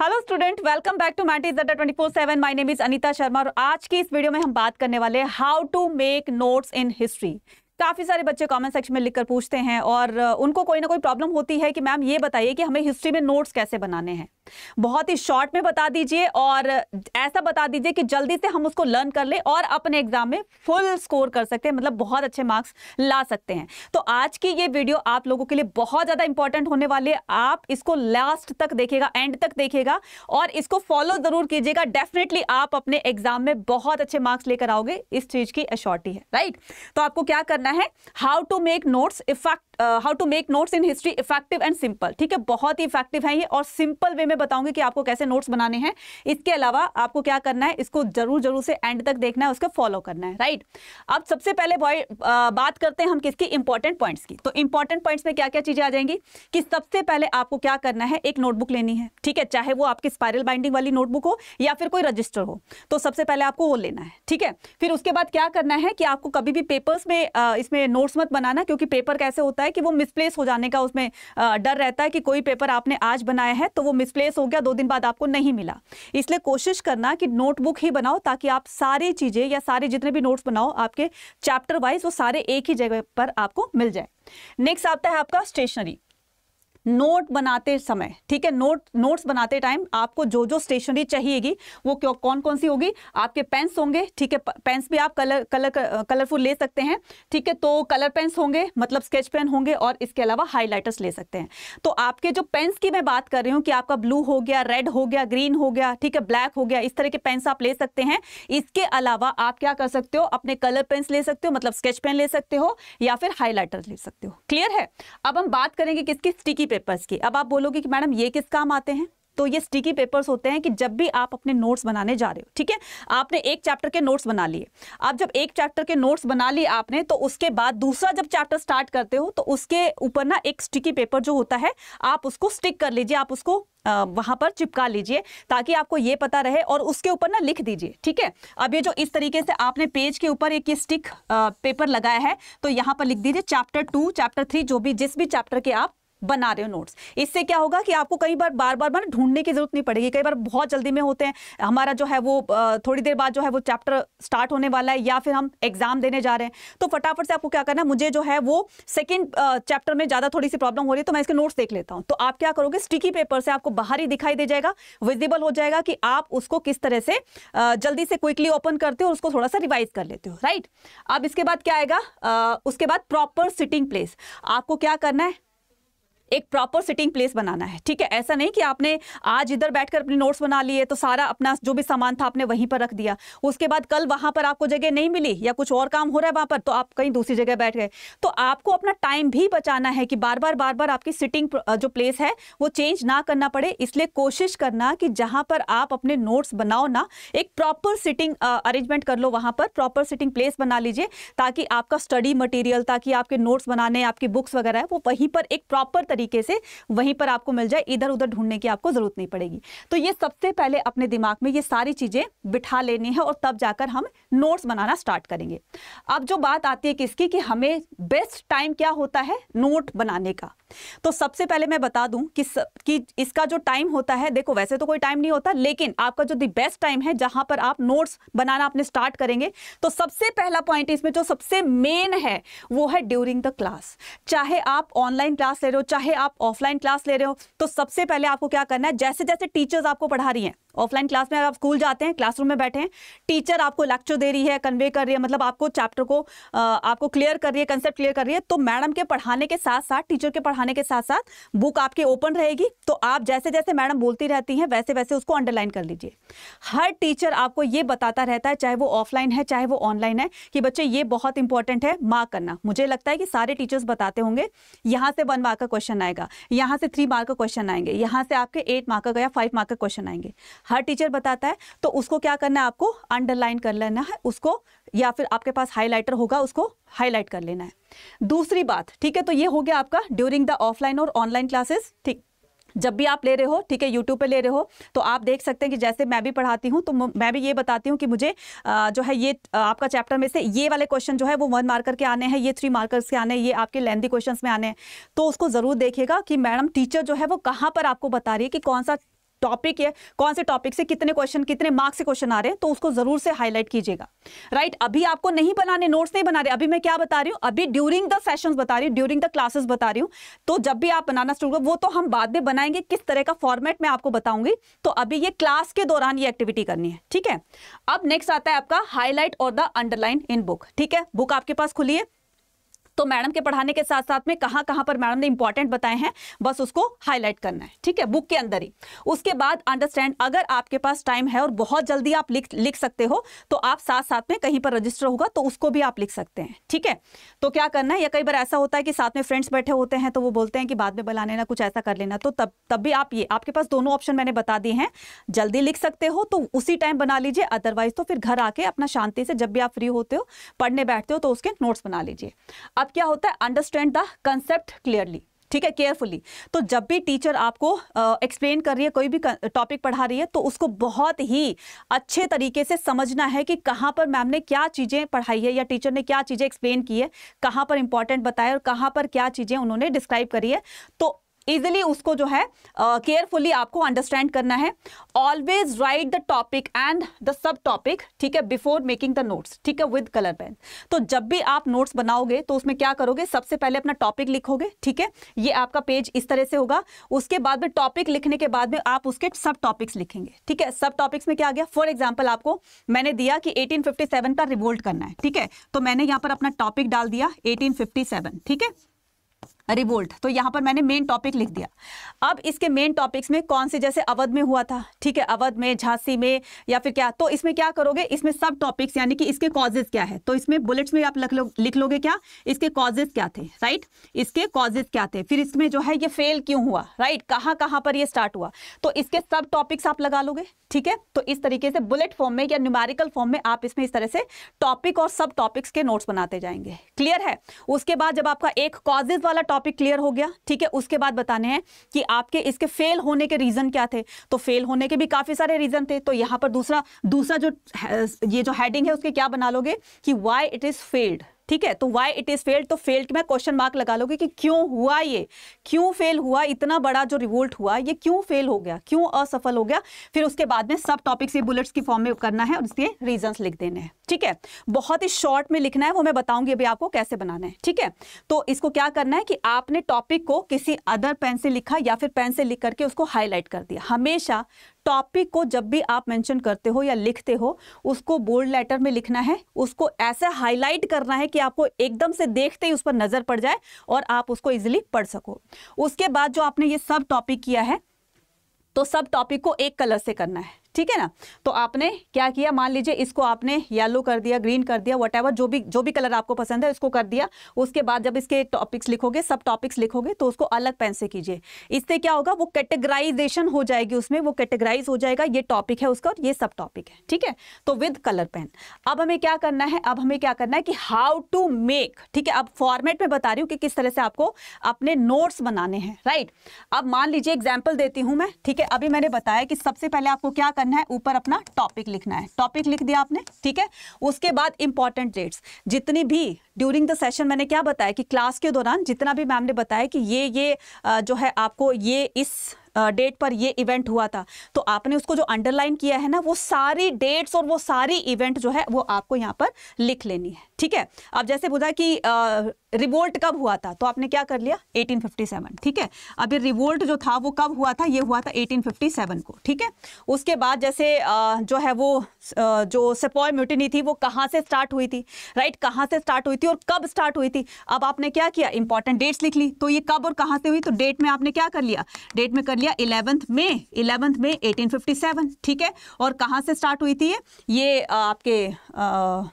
Hello student welcome back to मैटीज twenty four seven my name is Anita Sharma और आज की इस वीडियो में हम बात करने वाले हैं how to make notes in history काफ़ी सारे बच्चे कमेंट सेक्शन में लिखकर पूछते हैं और उनको कोई ना कोई प्रॉब्लम होती है कि मैम ये बताइए कि हमें हिस्ट्री में नोट्स कैसे बनाने हैं बहुत ही शॉर्ट में बता दीजिए और ऐसा बता दीजिए कि जल्दी से हम उसको लर्न कर लें और अपने एग्जाम में फुल स्कोर कर सकते हैं मतलब बहुत अच्छे मार्क्स ला सकते हैं तो आज की ये वीडियो आप लोगों के लिए बहुत ज़्यादा इंपॉर्टेंट होने वाली है आप इसको लास्ट तक देखेगा एंड तक देखेगा और इसको फॉलो ज़रूर कीजिएगा डेफिनेटली आप अपने एग्जाम में बहुत अच्छे मार्क्स लेकर आओगे इस चीज़ की अशॉर्टी है राइट तो आपको क्या करना करना है how to make notes effect how to make notes in history effective and simple ठीक है बहुत ही इफेक्टिव है ये और सिंपल वे में बताऊंगी कि आपको कैसे नोट्स बनाने हैं इसके अलावा आपको क्या करना है इसको जरूर जरूर से एंड तक देखना है उसको फॉलो करना है राइट अब सबसे पहले बॉय uh, बात करते हैं हम किसकी इंपॉर्टेंट पॉइंट्स की तो इंपॉर्टेंट पॉइंट्स में क्या क्या चीजें आ जाएंगी कि सबसे पहले आपको क्या करना है एक नोटबुक लेनी है ठीक है चाहे वो आपकी स्पायरल बाइंडिंग वाली नोटबुक हो या फिर कोई रजिस्टर हो तो सबसे पहले आपको वो लेना है ठीक है फिर उसके बाद क्या करना है कि आपको कभी भी पेपर्स में आ, uh, इसमें नोट्स मत बनाना क्योंकि पेपर कैसे होता है कि वो मिसप्लेस हो जाने का उसमें डर रहता है कि कोई पेपर आपने आज बनाया है तो वो मिसप्लेस हो गया दो दिन बाद आपको नहीं मिला इसलिए कोशिश करना कि नोटबुक ही बनाओ ताकि आप सारी चीज़ें या सारे जितने भी नोट्स बनाओ आपके चैप्टर वाइज वो सारे एक ही जगह पर आपको मिल जाए नेक्स्ट आता है आपका स्टेशनरी नोट बनाते समय ठीक है नोट नोट्स बनाते टाइम आपको जो जो स्टेशनरी चाहिएगी वो क्यों कौन कौन सी होगी आपके पेन्स होंगे ठीक है पेन्स भी आप कलर कलर कलरफुल ले सकते हैं ठीक है तो कलर पेन्स होंगे मतलब स्केच पेन होंगे और इसके अलावा हाईलाइटर्स ले सकते हैं तो आपके जो पेन्स की मैं बात कर रही हूँ कि आपका ब्लू हो गया रेड हो गया ग्रीन हो गया ठीक है ब्लैक हो गया इस तरह के पेन्स आप ले सकते हैं इसके अलावा आप क्या कर सकते हो अपने कलर पेन्स ले सकते हो मतलब स्केच पेन ले सकते हो या फिर हाईलाइटर ले सकते हो क्लियर है अब हम बात करेंगे किसकी स्टिकी पेपर्स की अब आप बोलोगे कि मैडम ये किस काम आते हैं तो ये स्टिकी पेपर्स होते हैं कि जब भी आप अपने नोट्स बनाने जा रहे हो ठीक है आपने एक चैप्टर के नोट्स बना लिए आप जब एक चैप्टर के नोट्स बना लिए आपने तो उसके बाद दूसरा जब चैप्टर स्टार्ट करते हो तो उसके ऊपर ना एक स्टिकी पेपर जो होता है आप उसको स्टिक कर लीजिए आप उसको वहाँ पर चिपका लीजिए ताकि आपको ये पता रहे और उसके ऊपर ना लिख दीजिए ठीक है अब ये जो इस तरीके से आपने पेज के ऊपर एक ये स्टिक पेपर लगाया है तो यहाँ पर लिख दीजिए चैप्टर टू चैप्टर थ्री जो भी जिस भी चैप्टर के आप बना रहे हो नोट्स इससे क्या होगा कि आपको कई बार बार बार बार ढूंढने की जरूरत नहीं पड़ेगी कई बार बहुत जल्दी में होते हैं हमारा जो है वो थोड़ी देर बाद जो है वो चैप्टर स्टार्ट होने वाला है या फिर हम एग्जाम देने जा रहे हैं तो फटाफट से आपको क्या करना है मुझे जो है वो सेकेंड चैप्टर में ज़्यादा थोड़ी सी प्रॉब्लम हो रही है तो मैं इसके नोट्स देख लेता हूँ तो आप क्या करोगे स्टिकी पेपर से आपको बाहर ही दिखाई दे जाएगा विजिबल हो जाएगा कि आप उसको किस तरह से जल्दी से क्विकली ओपन करते हो उसको थोड़ा सा रिवाइज कर लेते हो राइट अब इसके बाद क्या आएगा उसके बाद प्रॉपर सिटिंग प्लेस आपको क्या करना है एक प्रॉपर सिटिंग प्लेस बनाना है ठीक है ऐसा नहीं कि आपने आज इधर बैठकर अपने नोट्स बना लिए तो सारा अपना जो भी सामान था आपने वहीं पर रख दिया उसके बाद कल वहां पर आपको जगह नहीं मिली या कुछ और काम हो रहा है वहां पर तो आप कहीं दूसरी जगह बैठ गए तो आपको अपना टाइम भी बचाना है कि बार बार बार बार आपकी सिटिंग जो प्लेस है वो चेंज ना करना पड़े इसलिए कोशिश करना कि जहां पर आप अपने नोट्स बनाओ ना एक प्रॉपर सिटिंग अरेंजमेंट कर लो वहां पर प्रॉपर सिटिंग प्लेस बना लीजिए ताकि आपका स्टडी मटेरियल ताकि आपके नोट्स बनाने आपकी बुक्स वगैरह वो वहीं पर एक प्रॉपर तरीके तरीके से वहीं पर आपको मिल जाए इधर उधर ढूंढने की आपको ज़रूरत नहीं पड़ेगी तो ये सबसे पहले अपने दिमाग में ये सारी चीज़ें बिठा लेनी है और तब जाकर हम नोट्स बनाना स्टार्ट करेंगे अब जो बात आती है किसकी कि हमें बेस्ट टाइम क्या होता है नोट बनाने का तो सबसे पहले मैं बता दूं कि, स, कि इसका जो टाइम होता है देखो वैसे तो कोई टाइम नहीं होता लेकिन आपका जो दी बेस्ट टाइम है जहां पर आप नोट्स बनाना आपने स्टार्ट करेंगे तो सबसे पहला पॉइंट इसमें जो सबसे मेन है वो है ड्यूरिंग द क्लास चाहे आप ऑनलाइन क्लास ले रहे हो चाहे चाहे आप ऑफलाइन क्लास ले रहे हो तो सबसे पहले आपको क्या करना है जैसे जैसे टीचर्स आपको पढ़ा रही हैं ऑफलाइन क्लास में आप स्कूल जाते हैं क्लासरूम में बैठे हैं टीचर आपको लेक्चर दे रही है कन्वे कर रही है मतलब आपको चैप्टर को आपको क्लियर कर रही है कंसेप्ट क्लियर कर रही है तो मैडम के पढ़ाने के साथ साथ टीचर के पढ़ाने के साथ साथ बुक आपके ओपन रहेगी तो आप जैसे जैसे मैडम बोलती रहती हैं वैसे वैसे उसको अंडरलाइन कर लीजिए हर टीचर आपको ये बताता रहता है चाहे वो ऑफलाइन है चाहे वो ऑनलाइन है कि बच्चे ये बहुत इंपॉर्टेंट है मार्क करना मुझे लगता है कि सारे टीचर्स बताते होंगे यहाँ से वन मार्क का क्वेश्चन आएगा यहाँ से थ्री मार्क का क्वेश्चन आएंगे यहाँ से आपके एट मार्क का या फाइव मार्क का क्वेश्चन आएंगे हर टीचर बताता है तो उसको क्या करना है आपको अंडरलाइन कर लेना है उसको या फिर आपके पास हाईलाइटर होगा उसको हाईलाइट कर लेना है दूसरी बात ठीक है तो ये हो गया आपका ड्यूरिंग द ऑफलाइन और ऑनलाइन क्लासेस ठीक जब भी आप ले रहे हो ठीक है यूट्यूब पे ले रहे हो तो आप देख सकते हैं कि जैसे मैं भी पढ़ाती हूँ तो मैं भी ये बताती हूँ कि मुझे जो है ये आपका चैप्टर में से ये वाले क्वेश्चन जो है वो वन मार्कर के आने हैं ये थ्री मार्कर्स के आने हैं ये आपके लेंदी क्वेश्चन में आने हैं तो उसको ज़रूर देखेगा कि मैडम टीचर जो है वो कहाँ पर आपको बता रही है कि कौन सा टॉपिक है कौन से टॉपिक से कितने क्वेश्चन कितने मार्क्स से क्वेश्चन आ रहे हैं तो उसको जरूर से हाईलाइट कीजिएगा राइट right? अभी आपको नहीं बनाने नोट्स नहीं बना रहे अभी मैं क्या बता रही हूँ अभी ड्यूरिंग द सेशन बता रही हूँ ड्यूरिंग द क्लासेस बता रही हूँ तो जब भी आप बनाना स्टार्ट वो तो हम बाद में बनाएंगे किस तरह का फॉर्मेट मैं आपको बताऊंगी तो अभी ये क्लास के दौरान ये एक्टिविटी करनी है ठीक है अब नेक्स्ट आता है आपका हाईलाइट और द अंडरलाइन इन बुक ठीक है बुक आपके पास खुली है तो मैडम के पढ़ाने के साथ साथ में कहां कहां पर मैडम ने इंपॉर्टेंट बताए हैं बस उसको हाईलाइट करना है ठीक है बुक के अंदर ही उसके बाद अंडरस्टैंड अगर आपके पास टाइम है और बहुत जल्दी आप लिख लिख सकते हो तो आप साथ साथ में कहीं पर रजिस्टर होगा तो उसको भी आप लिख सकते हैं ठीक है तो क्या करना है या कई बार ऐसा होता है कि साथ में फ्रेंड्स बैठे होते हैं तो वो बोलते हैं कि बाद में बुला लेना कुछ ऐसा कर लेना तो तब तब भी आप ये आपके पास दोनों ऑप्शन मैंने बता दिए हैं जल्दी लिख सकते हो तो उसी टाइम बना लीजिए अदरवाइज तो फिर घर आके अपना शांति से जब भी आप फ्री होते हो पढ़ने बैठते हो तो उसके नोट्स बना लीजिए अब क्या होता है अंडरस्टैंड द कंसेप्ट क्लियरली ठीक है केयरफुली तो जब भी टीचर आपको एक्सप्लेन uh, कर रही है कोई भी टॉपिक पढ़ा रही है तो उसको बहुत ही अच्छे तरीके से समझना है कि कहाँ पर मैम ने क्या चीज़ें पढ़ाई है या टीचर ने क्या चीज़ें एक्सप्लेन की है कहाँ पर इंपॉर्टेंट बताया और कहाँ पर क्या चीज़ें उन्होंने डिस्क्राइब करी है तो ईजिली उसको जो है केयरफुली uh, आपको अंडरस्टैंड करना है always write the topic and the sub topic ठीक है बिफोर मेकिंग द नोट्स ठीक है विद कलर पेन तो जब भी आप नोट्स बनाओगे तो उसमें क्या करोगे सबसे पहले अपना टॉपिक लिखोगे ठीक है ये आपका पेज इस तरह से होगा उसके बाद में टॉपिक लिखने के बाद में आप उसके सब टॉपिक्स लिखेंगे ठीक है सब टॉपिक्स में क्या आ गया फॉर एग्जाम्पल आपको मैंने दिया कि 1857 का रिवोल्ट करना है ठीक है तो मैंने यहाँ पर अपना टॉपिक डाल दिया 1857 ठीक है रिवोल्ट तो यहां पर मैंने मेन टॉपिक लिख दिया अब इसके मेन टॉपिक्स में कौन से जैसे अवध में हुआ था ठीक है अवध में झांसी में या फिर क्या तो इसमें क्या करोगे इसमें सब टॉपिक्स यानी कि इसके कॉजेज क्या है तो इसमें बुलेट्स में आप लख लो, लिख लोगे क्या इसके कॉजेज क्या थे राइट इसके कॉजेज क्या थे फिर इसमें जो है ये फेल क्यों हुआ राइट कहाँ कहाँ पर यह स्टार्ट हुआ तो इसके सब टॉपिक्स आप लगा लोगे ठीक है तो इस तरीके से बुलेट फॉर्म में या न्यूमेरिकल फॉर्म में आप इसमें इस तरह से टॉपिक और सब टॉपिक्स के नोट्स बनाते जाएंगे क्लियर है उसके बाद जब आपका एक कॉजेज वाला टॉपिक क्लियर हो गया ठीक है उसके बाद बताने हैं कि आपके इसके फेल होने के रीज़न क्या थे तो फेल होने के भी काफ़ी सारे रीज़न थे तो यहाँ पर दूसरा दूसरा जो ये जो हेडिंग है उसके क्या बना लोगे कि वाई इट इज़ फेल्ड ठीक है तो वाई इट इज़ फेल्ड तो फेल्ड में क्वेश्चन मार्क लगा लोगे कि क्यों हुआ ये क्यों फेल हुआ इतना बड़ा जो रिवोल्ट हुआ ये क्यों फेल हो गया क्यों असफल हो गया फिर उसके बाद में सब टॉपिक्स ये बुलेट्स की फॉर्म में करना है और उसके रीजंस लिख देने हैं ठीक है बहुत ही शॉर्ट में लिखना है वो मैं बताऊंगी अभी आपको कैसे बनाना है ठीक है तो इसको क्या करना है कि आपने टॉपिक को किसी अदर पेन से लिखा या फिर पेन से लिख करके उसको हाईलाइट कर दिया हमेशा टॉपिक को जब भी आप मेंशन करते हो या लिखते हो उसको बोल्ड लेटर में लिखना है उसको ऐसा हाईलाइट करना है कि आपको एकदम से देखते ही उस पर नज़र पड़ जाए और आप उसको इजिली पढ़ सको उसके बाद जो आपने ये सब टॉपिक किया है तो सब टॉपिक को एक कलर से करना है ठीक है ना तो आपने क्या किया मान लीजिए इसको आपने येलो कर दिया ग्रीन कर दिया वट जो भी जो भी कलर आपको पसंद है उसको कर दिया उसके बाद जब इसके टॉपिक्स लिखोगे सब टॉपिक्स लिखोगे तो उसको अलग पेन से कीजिए इससे क्या होगा वो कैटेगराइजेशन हो जाएगी उसमें वो कैटेगराइज हो जाएगा ये टॉपिक है उसका और ये सब टॉपिक है ठीक है तो विद कलर पेन अब हमें क्या करना है अब हमें क्या करना है कि हाउ टू मेक ठीक है अब फॉर्मेट में बता रही हूँ कि किस तरह से आपको अपने नोट्स बनाने हैं राइट अब मान लीजिए एग्जाम्पल देती हूँ मैं ठीक है अभी मैंने बताया कि सबसे पहले आपको क्या करना है ऊपर अपना टॉपिक लिखना है टॉपिक लिख दिया आपने ठीक है उसके बाद इंपॉर्टेंट डेट्स जितनी भी ड्यूरिंग द सेशन मैंने क्या बताया कि क्लास के दौरान जितना भी मैम ने बताया कि ये ये जो है आपको ये इस डेट पर ये इवेंट हुआ था तो आपने उसको जो अंडरलाइन किया है ना वो सारी डेट्स और वो सारी इवेंट जो है वो आपको यहाँ पर लिख लेनी है ठीक है अब जैसे बुझा कि रिवोल्ट कब हुआ था तो आपने क्या कर लिया 1857 ठीक है अभी रिवोल्ट जो था वो कब हुआ था ये हुआ था 1857 को ठीक है उसके बाद जैसे आ, जो है वो आ, जो सेपॉय म्यूटिनी थी वो कहाँ से स्टार्ट हुई थी राइट कहाँ से स्टार्ट हुई थी और कब स्टार्ट हुई थी अब आपने क्या किया इंपॉर्टेंट डेट्स लिख ली तो ये कब और कहाँ से हुई तो डेट में आपने क्या कर लिया डेट में कर लिया गया इलेवंथ मे इलेवंथ मे 1857 ठीक है और कहाँ से स्टार्ट हुई थी ये ये आपके आ,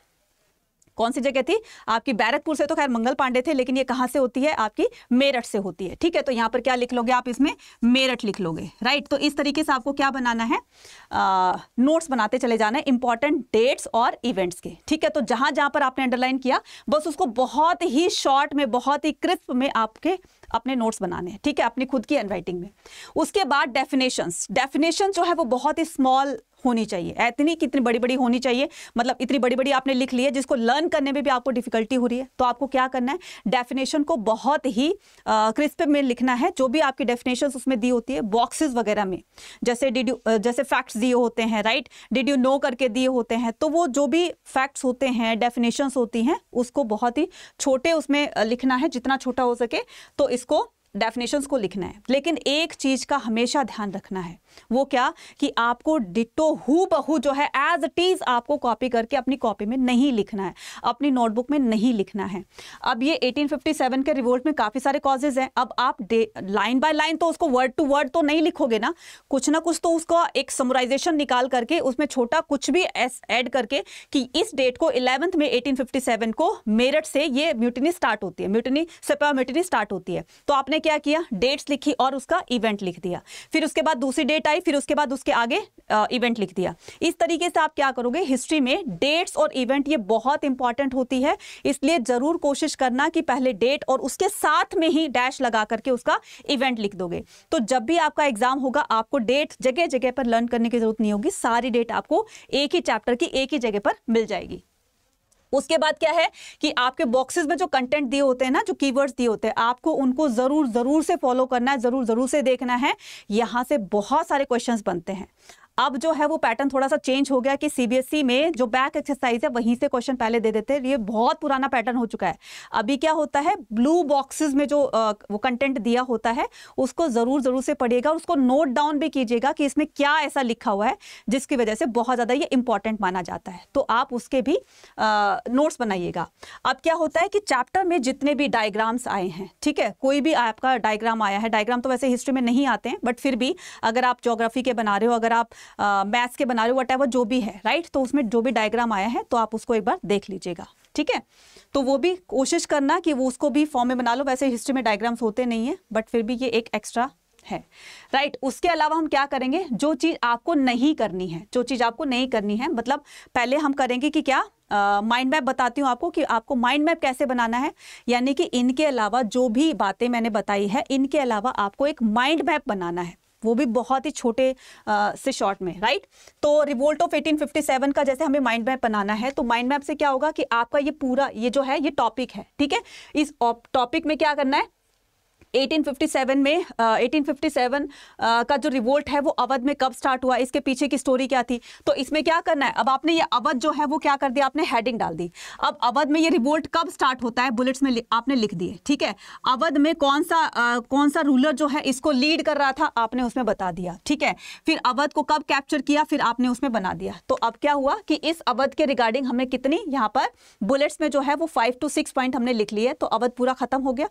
कौन सी जगह थी आपकी बैरकपुर से तो खैर मंगल पांडे थे लेकिन ये कहाँ से होती है आपकी मेरठ से होती है ठीक है तो यहाँ पर क्या लिख लोगे आप इसमें मेरठ लिख लोगे राइट तो इस तरीके से आपको क्या बनाना है आ, नोट्स बनाते चले जाना है इंपॉर्टेंट डेट्स और इवेंट्स के ठीक है तो जहाँ जहाँ पर आपने अंडरलाइन किया बस उसको बहुत ही शॉर्ट में बहुत ही क्रिस्प में आपके अपने नोट्स बनाने हैं ठीक है अपनी खुद की हैंडराइटिंग में उसके बाद डेफिनेशंस डेफिनेशन जो है वो बहुत ही स्मॉल होनी चाहिए इतनी कितनी बड़ी बड़ी होनी चाहिए मतलब इतनी बड़ी बड़ी आपने लिख ली है जिसको लर्न करने में भी आपको डिफिकल्टी हो रही है तो आपको क्या करना है डेफिनेशन को बहुत ही क्रिस्प में लिखना है जो भी आपकी डेफिनेशन उसमें दी होती है बॉक्सेज वगैरह में जैसे डिड यू जैसे फैक्ट्स दिए होते हैं राइट डिड यू नो करके दिए होते हैं तो वो जो भी फैक्ट्स होते हैं डेफिनेशंस होती हैं उसको बहुत ही छोटे उसमें लिखना है जितना छोटा हो सके तो इस इसको डेफिनेशंस को लिखना है लेकिन एक चीज का हमेशा ध्यान रखना है वो क्या कि आपको डिटो हु बहु जो है एज इट इज़ आपको कॉपी करके अपनी कॉपी में नहीं लिखना है अपनी नोटबुक में नहीं लिखना है अब ये 1857 के रिवोल्ट में काफ़ी सारे कॉजेज हैं अब आप लाइन बाय लाइन तो उसको वर्ड टू वर्ड तो नहीं लिखोगे ना कुछ ना कुछ तो उसका एक समराइजेशन निकाल करके उसमें छोटा कुछ भी ऐड करके कि इस डेट को इलेवंथ में एटीन को मेरठ से ये म्यूटनी स्टार्ट होती है म्यूटनी सेपा म्यूटनी स्टार्ट होती है तो आपने क्या किया डेट्स लिखी और उसका इवेंट लिख दिया फिर उसके बाद दूसरी डेट डेट आई फिर उसके बाद उसके आगे इवेंट लिख दिया इस तरीके से आप क्या करोगे हिस्ट्री में डेट्स और इवेंट ये बहुत इंपॉर्टेंट होती है इसलिए ज़रूर कोशिश करना कि पहले डेट और उसके साथ में ही डैश लगा करके उसका इवेंट लिख दोगे तो जब भी आपका एग्जाम होगा आपको डेट जगह जगह पर लर्न करने की जरूरत नहीं होगी सारी डेट आपको एक ही चैप्टर की एक ही जगह पर मिल जाएगी उसके बाद क्या है कि आपके बॉक्सेस में जो कंटेंट दिए होते हैं ना जो कीवर्ड्स दिए होते हैं आपको उनको ज़रूर ज़रूर से फॉलो करना है ज़रूर ज़रूर से देखना है यहां से बहुत सारे क्वेश्चन बनते हैं अब जो है वो पैटर्न थोड़ा सा चेंज हो गया कि सीबीएसई e में जो बैक एक्सरसाइज है वहीं से क्वेश्चन पहले दे देते हैं ये बहुत पुराना पैटर्न हो चुका है अभी क्या होता है ब्लू बॉक्सेस में जो आ, वो कंटेंट दिया होता है उसको ज़रूर ज़रूर से पढ़िएगा उसको नोट डाउन भी कीजिएगा कि इसमें क्या ऐसा लिखा हुआ है जिसकी वजह से बहुत ज़्यादा ये इंपॉर्टेंट माना जाता है तो आप उसके भी नोट्स बनाइएगा अब क्या होता है कि चैप्टर में जितने भी डायग्राम्स आए हैं ठीक है कोई भी आपका डायग्राम आया है डायग्राम तो वैसे हिस्ट्री में नहीं आते हैं बट फिर भी अगर आप जोग्राफी के बना रहे हो अगर आप मैथ्स के बना लो वट एवर जो भी है राइट तो उसमें जो भी डायग्राम आया है तो आप उसको एक बार देख लीजिएगा ठीक है तो वो भी कोशिश करना कि वो उसको भी फॉर्म में बना लो वैसे हिस्ट्री में डायग्राम्स होते नहीं है बट फिर भी ये एक एक्स्ट्रा है राइट right, उसके अलावा हम क्या करेंगे जो चीज़ आपको नहीं करनी है जो चीज़ आपको नहीं करनी है मतलब पहले हम करेंगे कि क्या माइंड uh, मैप बताती हूँ आपको कि आपको माइंड मैप कैसे बनाना है यानी कि इनके अलावा जो भी बातें मैंने बताई है इनके अलावा आपको एक माइंड मैप बनाना है वो भी बहुत ही छोटे आ, से शॉर्ट में राइट तो रिवोल्ट ऑफ 1857 का जैसे हमें माइंड मैप बनाना है तो माइंड मैप से क्या होगा कि आपका ये पूरा ये जो है ये टॉपिक है ठीक है इस टॉपिक में क्या करना है 1857 में uh, 1857 uh, का जो रिवोल्ट है वो अवध में कब स्टार्ट हुआ इसके पीछे की स्टोरी क्या थी तो इसमें क्या करना है अब आपने ये अवध जो है वो क्या कर दिया आपने हेडिंग डाल दी अब अवध में ये रिवोल्ट कब स्टार्ट होता है बुलेट्स में आपने लिख दिए ठीक है अवध में कौन सा uh, कौन सा रूलर जो है इसको लीड कर रहा था आपने उसमें बता दिया ठीक है फिर अवध को कब कैप्चर किया फिर आपने उसमें बना दिया तो अब क्या हुआ कि इस अवध के रिगार्डिंग हमने कितनी यहाँ पर बुलेट्स में जो है वो फाइव टू सिक्स पॉइंट हमने लिख लिए तो अवध पूरा खत्म हो गया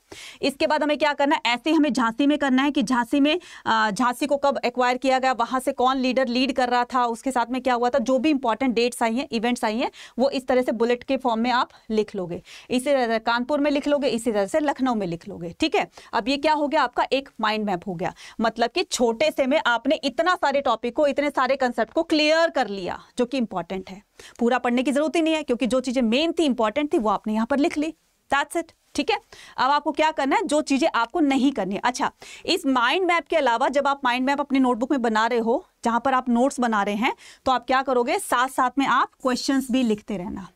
इसके बाद हमें क्या करना करना ऐसे हमें झांसी में करना है कि झांसी में झांसी को कब एक्वायर किया गया वहां से कौन लीडर लीड कर रहा था उसके साथ में क्या हुआ था जो भी इंपॉर्टेंट डेट्स आई हैं इवेंट्स आई हैं वो इस तरह से बुलेट के फॉर्म में आप लिख लोगे इसी तरह कानपुर में लिख लोगे इसी तरह से लखनऊ में लिख लोगे ठीक है अब ये क्या हो गया आपका एक माइंड मैप हो गया मतलब कि छोटे से में आपने इतना सारे टॉपिक को इतने सारे कंसेप्ट को क्लियर कर लिया जो कि इंपॉर्टेंट है पूरा पढ़ने की जरूरत ही नहीं है क्योंकि जो चीज़ें मेन थी इंपॉर्टेंट थी वो आपने यहाँ पर लिख ली दैट्स इट ठीक है अब आपको क्या करना है जो चीज़ें आपको नहीं करनी है अच्छा इस माइंड मैप के अलावा जब आप माइंड मैप अपने नोटबुक में बना रहे हो जहां पर आप नोट्स बना रहे हैं तो आप क्या करोगे साथ साथ में आप क्वेश्चंस भी लिखते रहना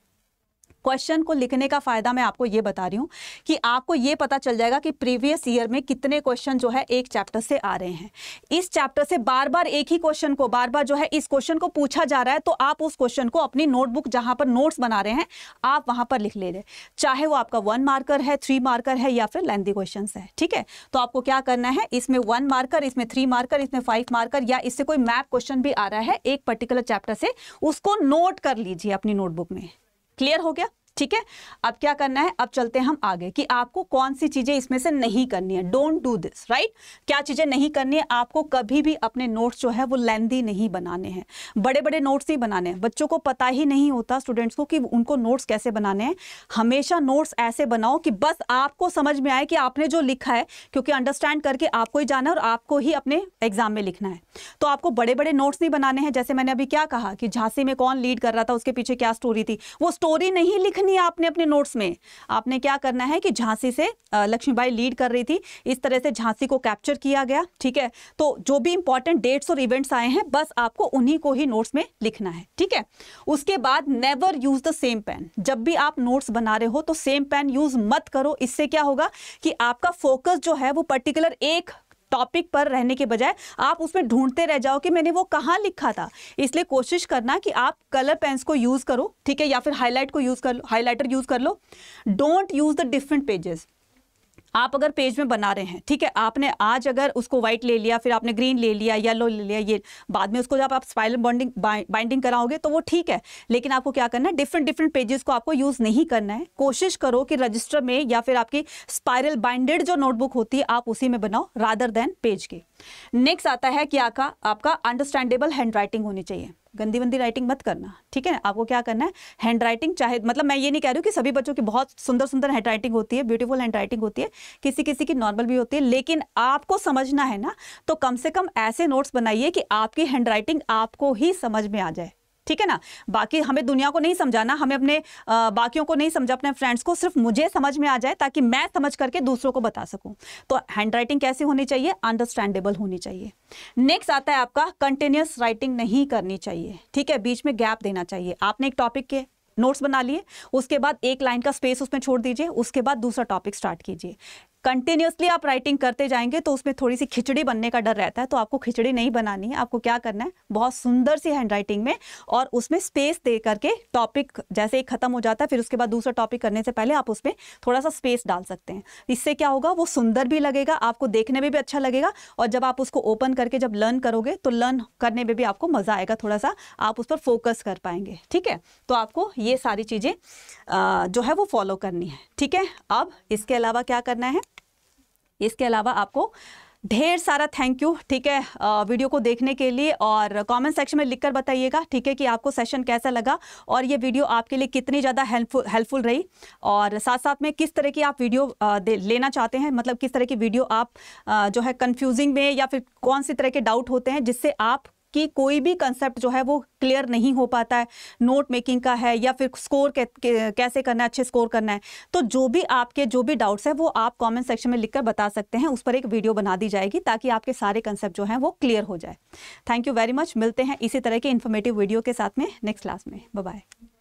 क्वेश्चन को लिखने का फायदा मैं आपको ये बता रही हूँ कि आपको ये पता चल जाएगा कि प्रीवियस ईयर में कितने क्वेश्चन जो है एक चैप्टर से आ रहे हैं इस चैप्टर से बार बार एक ही क्वेश्चन को बार बार जो है इस क्वेश्चन को पूछा जा रहा है तो आप उस क्वेश्चन को अपनी नोटबुक जहाँ पर नोट्स बना रहे हैं आप वहां पर लिख ले रहे चाहे वो आपका वन मार्कर है थ्री मार्कर है या फिर लेंदी क्वेश्चन है ठीक है तो आपको क्या करना है इसमें वन मार्कर इसमें थ्री मार्कर इसमें फाइव मार्कर या इससे कोई मैप क्वेश्चन भी आ रहा है एक पर्टिकुलर चैप्टर से उसको नोट कर लीजिए अपनी नोटबुक में क्लियर हो गया ठीक है अब क्या करना है अब चलते हैं हम आगे कि आपको कौन सी चीज़ें इसमें से नहीं करनी है डोंट डू दिस राइट क्या चीज़ें नहीं करनी है आपको कभी भी अपने नोट्स जो है वो लेंदी नहीं बनाने हैं बड़े बड़े नोट्स ही बनाने हैं बच्चों को पता ही नहीं होता स्टूडेंट्स को कि उनको नोट्स कैसे बनाने हैं हमेशा नोट्स ऐसे बनाओ कि बस आपको समझ में आए कि आपने जो लिखा है क्योंकि अंडरस्टैंड करके आपको ही जाना है और आपको ही अपने एग्जाम में लिखना है तो आपको बड़े बड़े नोट्स नहीं बनाने हैं जैसे मैंने अभी क्या कहा कि झांसी में कौन लीड कर रहा था उसके पीछे क्या स्टोरी थी वो स्टोरी नहीं लिखनी नहीं आपने अपने नोट्स में आपने क्या करना है कि झांसी से लक्ष्मीबाई लीड कर रही थी इस तरह से झांसी को कैप्चर किया गया ठीक है तो जो भी इंपॉर्टेंट डेट्स और इवेंट्स आए हैं बस आपको उन्हीं को ही नोट्स में लिखना है ठीक है उसके बाद never use the same pen जब भी आप नोट्स बना रहे हो तो सेम पेन यूज मत करो इससे क्या होगा कि आपका फोकस जो है वो पर्टिकुलर एक टॉपिक पर रहने के बजाय आप उसमें ढूंढते रह जाओ कि मैंने वो कहाँ लिखा था इसलिए कोशिश करना कि आप कलर पेन्स को यूज़ करो ठीक है या फिर हाईलाइट को यूज़ कर लो हाईलाइटर यूज़ कर लो don't use the different pages आप अगर पेज में बना रहे हैं ठीक है आपने आज अगर उसको व्हाइट ले लिया फिर आपने ग्रीन ले लिया येलो ले लिया ये बाद में उसको जब आप स्पाइरल बॉन्डिंग बाइंडिंग कराओगे तो वो ठीक है लेकिन आपको क्या करना है डिफरेंट डिफरेंट पेजेस को आपको यूज़ नहीं करना है कोशिश करो कि रजिस्टर में या फिर आपकी स्पाइरल बाइंडेड जो नोटबुक होती है आप उसी में बनाओ रादर देन पेज के नेक्स्ट आता है कि का आपका अंडरस्टैंडेबल हैंड होनी चाहिए गंदी बंदी राइटिंग मत करना ठीक है आपको क्या करना है हैंड राइटिंग चाहे मतलब मैं ये नहीं कह रही हूँ कि सभी बच्चों की बहुत सुंदर सुंदर हैंड राइटिंग होती है ब्यूटीफुल हैंड राइटिंग होती है किसी किसी की नॉर्मल भी होती है लेकिन आपको समझना है ना तो कम से कम ऐसे नोट्स बनाइए कि आपकी हैंड राइटिंग आपको ही समझ में आ जाए ठीक है ना बाकी हमें दुनिया को नहीं समझाना हमें अपने बाकियों को नहीं समझा अपने फ्रेंड्स को सिर्फ मुझे समझ में आ जाए ताकि मैं समझ करके दूसरों को बता सकूं तो हैंडराइटिंग कैसी होनी चाहिए अंडरस्टैंडेबल होनी चाहिए नेक्स्ट आता है आपका कंटिन्यूस राइटिंग नहीं करनी चाहिए ठीक है बीच में गैप देना चाहिए आपने एक टॉपिक के नोट्स बना लिए उसके बाद एक लाइन का स्पेस उसमें छोड़ दीजिए उसके बाद दूसरा टॉपिक स्टार्ट कीजिए कंटिन्यूसली आप राइटिंग करते जाएंगे तो उसमें थोड़ी सी खिचड़ी बनने का डर रहता है तो आपको खिचड़ी नहीं बनानी है आपको क्या करना है बहुत सुंदर सी हैंड राइटिंग में और उसमें स्पेस दे करके टॉपिक जैसे एक खत्म हो जाता है फिर उसके बाद दूसरा टॉपिक करने से पहले आप उसमें थोड़ा सा स्पेस डाल सकते हैं इससे क्या होगा वो सुंदर भी लगेगा आपको देखने में भी अच्छा लगेगा और जब आप उसको ओपन करके जब लर्न करोगे तो लर्न करने में भी आपको मज़ा आएगा थोड़ा सा आप उस पर फोकस कर पाएंगे ठीक है तो आपको ये सारी चीज़ें जो है वो फॉलो करनी है ठीक है अब इसके अलावा क्या करना है इसके अलावा आपको ढेर सारा थैंक यू ठीक है वीडियो को देखने के लिए और कमेंट सेक्शन में लिखकर बताइएगा ठीक है कि आपको सेशन कैसा लगा और ये वीडियो आपके लिए कितनी ज़्यादा हेल्पफुल हेल्पफुल रही और साथ साथ में किस तरह की आप वीडियो लेना चाहते हैं मतलब किस तरह की वीडियो आप जो है कन्फ्यूजिंग में या फिर कौन सी तरह के डाउट होते हैं जिससे आप कि कोई भी कंसेप्ट जो है वो क्लियर नहीं हो पाता है नोट मेकिंग का है या फिर स्कोर कैसे करना है अच्छे स्कोर करना है तो जो भी आपके जो भी डाउट्स है वो आप कमेंट सेक्शन में लिखकर बता सकते हैं उस पर एक वीडियो बना दी जाएगी ताकि आपके सारे कंसेप्ट जो हैं वो क्लियर हो जाए थैंक यू वेरी मच मिलते हैं इसी तरह के इन्फॉर्मेटिव वीडियो के साथ में नेक्स्ट क्लास में बाय